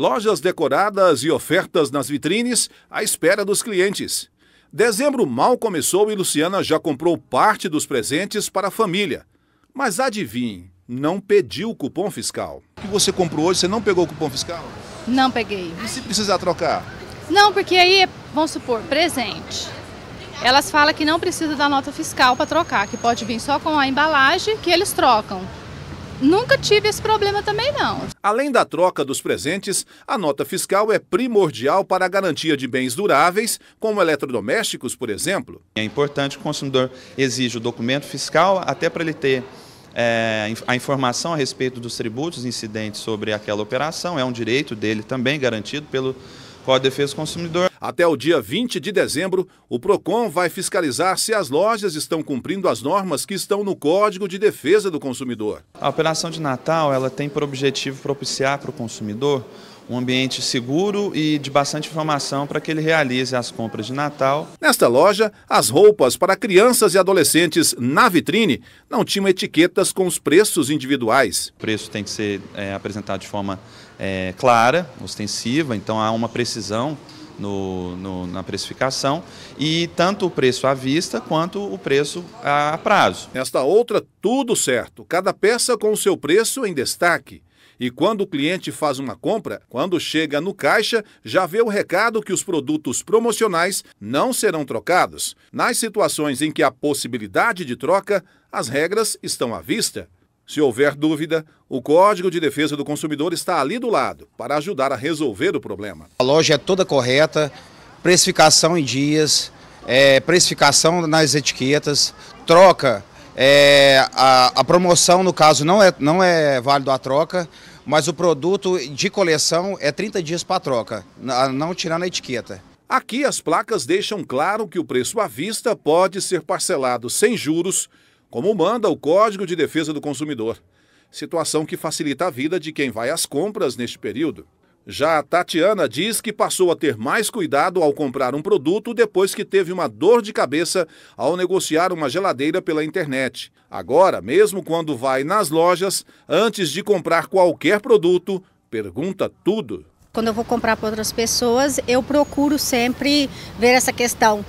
Lojas decoradas e ofertas nas vitrines à espera dos clientes. Dezembro mal começou e Luciana já comprou parte dos presentes para a família. Mas adivinhe, não pediu cupom fiscal. O que você comprou hoje, você não pegou cupom fiscal? Não peguei. E se precisar trocar? Não, porque aí, vamos supor, presente. Elas falam que não precisa da nota fiscal para trocar, que pode vir só com a embalagem que eles trocam. Nunca tive esse problema também, não. Além da troca dos presentes, a nota fiscal é primordial para a garantia de bens duráveis, como eletrodomésticos, por exemplo. É importante que o consumidor exija o documento fiscal até para ele ter é, a informação a respeito dos tributos incidentes sobre aquela operação. É um direito dele também garantido pelo Código de Defesa do Consumidor. Até o dia 20 de dezembro, o PROCON vai fiscalizar se as lojas estão cumprindo as normas que estão no Código de Defesa do Consumidor. A operação de Natal ela tem por objetivo propiciar para o consumidor um ambiente seguro e de bastante informação para que ele realize as compras de Natal. Nesta loja, as roupas para crianças e adolescentes na vitrine não tinham etiquetas com os preços individuais. O preço tem que ser é, apresentado de forma é, clara, ostensiva, então há uma precisão. No, no, na precificação e tanto o preço à vista quanto o preço a prazo. Nesta outra, tudo certo, cada peça com o seu preço em destaque. E quando o cliente faz uma compra, quando chega no caixa, já vê o recado que os produtos promocionais não serão trocados. Nas situações em que há possibilidade de troca, as regras estão à vista. Se houver dúvida, o Código de Defesa do Consumidor está ali do lado para ajudar a resolver o problema. A loja é toda correta, precificação em dias, é, precificação nas etiquetas, troca, é, a, a promoção, no caso, não é, não é válido a troca mas o produto de coleção é 30 dias para troca, não tirando a etiqueta. Aqui as placas deixam claro que o preço à vista pode ser parcelado sem juros, como manda o Código de Defesa do Consumidor. Situação que facilita a vida de quem vai às compras neste período. Já a Tatiana diz que passou a ter mais cuidado ao comprar um produto depois que teve uma dor de cabeça ao negociar uma geladeira pela internet. Agora, mesmo quando vai nas lojas, antes de comprar qualquer produto, pergunta tudo. Quando eu vou comprar para outras pessoas, eu procuro sempre ver essa questão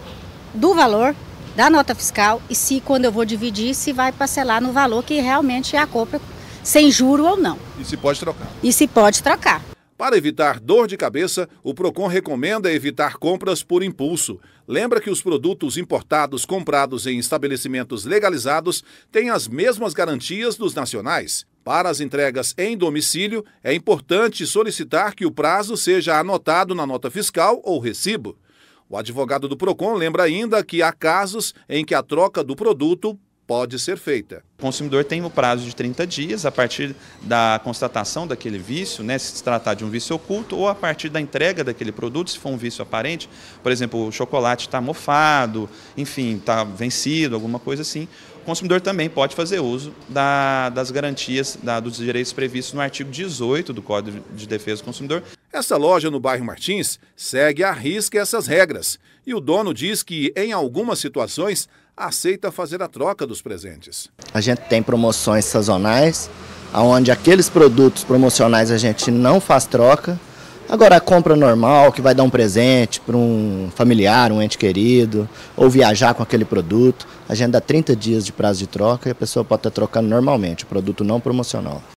do valor, da nota fiscal e se quando eu vou dividir, se vai parcelar no valor que realmente é a compra, sem juro ou não. E se pode trocar. E se pode trocar. Para evitar dor de cabeça, o Procon recomenda evitar compras por impulso. Lembra que os produtos importados comprados em estabelecimentos legalizados têm as mesmas garantias dos nacionais. Para as entregas em domicílio, é importante solicitar que o prazo seja anotado na nota fiscal ou recibo. O advogado do Procon lembra ainda que há casos em que a troca do produto pode ser feita. O consumidor tem o prazo de 30 dias a partir da constatação daquele vício, né, se tratar de um vício oculto, ou a partir da entrega daquele produto, se for um vício aparente, por exemplo, o chocolate está mofado, enfim, está vencido, alguma coisa assim. O consumidor também pode fazer uso da, das garantias, da, dos direitos previstos no artigo 18 do Código de Defesa do Consumidor. Essa loja no bairro Martins segue à risca essas regras e o dono diz que, em algumas situações, aceita fazer a troca dos presentes. A gente tem promoções sazonais, onde aqueles produtos promocionais a gente não faz troca. Agora, a compra normal, que vai dar um presente para um familiar, um ente querido, ou viajar com aquele produto, a gente dá 30 dias de prazo de troca e a pessoa pode estar trocando normalmente, o produto não promocional.